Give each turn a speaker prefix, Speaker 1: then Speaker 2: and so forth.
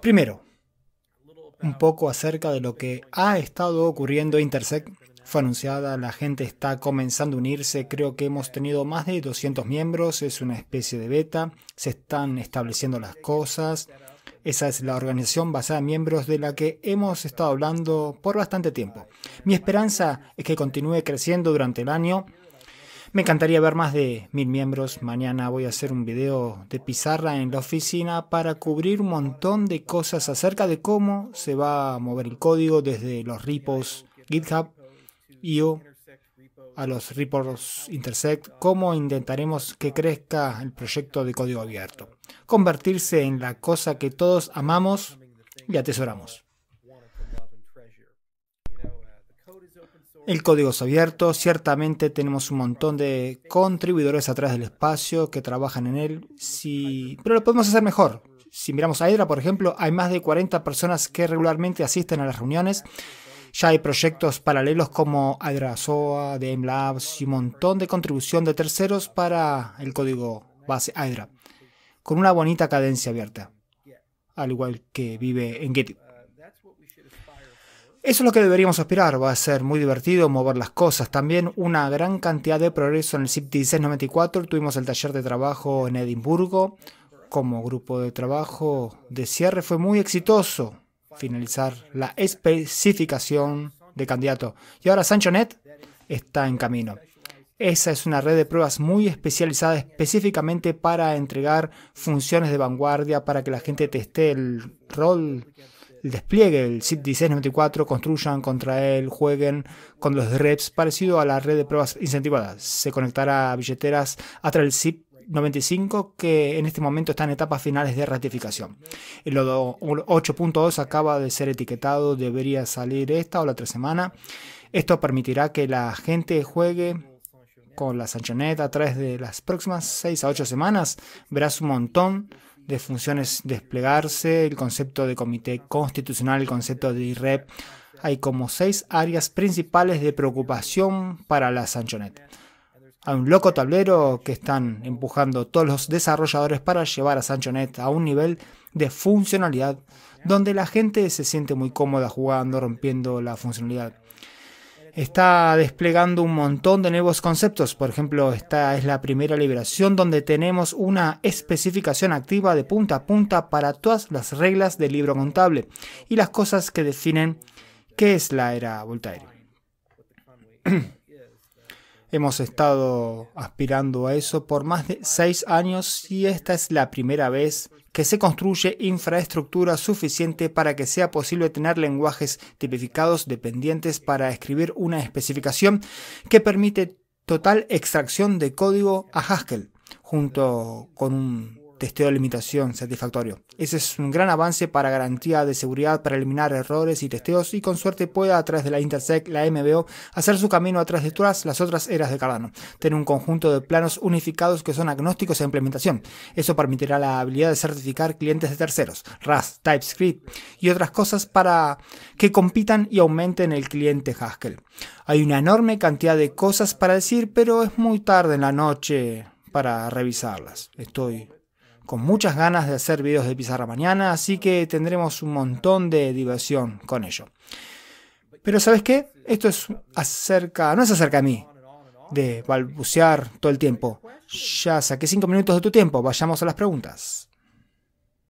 Speaker 1: Primero, un poco acerca de lo que ha estado ocurriendo Intersec Intersect. Fue anunciada, la gente está comenzando a unirse, creo que hemos tenido más de 200 miembros, es una especie de beta, se están estableciendo las cosas. Esa es la organización basada en miembros de la que hemos estado hablando por bastante tiempo. Mi esperanza es que continúe creciendo durante el año me encantaría ver más de mil miembros. Mañana voy a hacer un video de pizarra en la oficina para cubrir un montón de cosas acerca de cómo se va a mover el código desde los repos GitHub, y a los repos intersect, cómo intentaremos que crezca el proyecto de código abierto, convertirse en la cosa que todos amamos y atesoramos. El código es abierto, ciertamente tenemos un montón de contribuidores atrás del espacio que trabajan en él, sí, pero lo podemos hacer mejor. Si miramos a Hydra, por ejemplo, hay más de 40 personas que regularmente asisten a las reuniones. Ya hay proyectos paralelos como Hydra SOA, DM Labs y un montón de contribución de terceros para el código base Hydra, con una bonita cadencia abierta, al igual que vive en GitHub. Eso es lo que deberíamos aspirar, va a ser muy divertido mover las cosas. También una gran cantidad de progreso en el CIP 1694, tuvimos el taller de trabajo en Edimburgo como grupo de trabajo de cierre, fue muy exitoso finalizar la especificación de candidato. Y ahora SanchoNet está en camino. Esa es una red de pruebas muy especializada específicamente para entregar funciones de vanguardia para que la gente teste el rol el despliegue del SIP 1694, construyan contra él, jueguen con los reps, parecido a la red de pruebas incentivadas. Se conectará a billeteras través del SIP 95 que en este momento está en etapas finales de ratificación. El 8.2 acaba de ser etiquetado, debería salir esta o la otra semana. Esto permitirá que la gente juegue con la Sanchonet a través de las próximas 6 a 8 semanas. Verás un montón de funciones desplegarse, el concepto de comité constitucional, el concepto de IREP. Hay como seis áreas principales de preocupación para la Sanchonet. Hay un loco tablero que están empujando todos los desarrolladores para llevar a Sanchonet a un nivel de funcionalidad donde la gente se siente muy cómoda jugando, rompiendo la funcionalidad está desplegando un montón de nuevos conceptos. Por ejemplo, esta es la primera liberación donde tenemos una especificación activa de punta a punta para todas las reglas del libro contable y las cosas que definen qué es la era Voltaire. Hemos estado aspirando a eso por más de seis años y esta es la primera vez que se construye infraestructura suficiente para que sea posible tener lenguajes tipificados dependientes para escribir una especificación que permite total extracción de código a Haskell, junto con un testeo de limitación satisfactorio. Ese es un gran avance para garantía de seguridad, para eliminar errores y testeos y con suerte pueda a través de la Intersec, la MBO, hacer su camino atrás de todas las otras eras de Cardano, tener un conjunto de planos unificados que son agnósticos a implementación. Eso permitirá la habilidad de certificar clientes de terceros, RAS, TypeScript y otras cosas para que compitan y aumenten el cliente Haskell. Hay una enorme cantidad de cosas para decir, pero es muy tarde en la noche para revisarlas. Estoy con muchas ganas de hacer videos de pizarra mañana, así que tendremos un montón de diversión con ello. Pero ¿sabes qué? Esto es acerca, no es acerca de mí, de balbucear todo el tiempo. Ya saqué cinco minutos de tu tiempo, vayamos a las preguntas.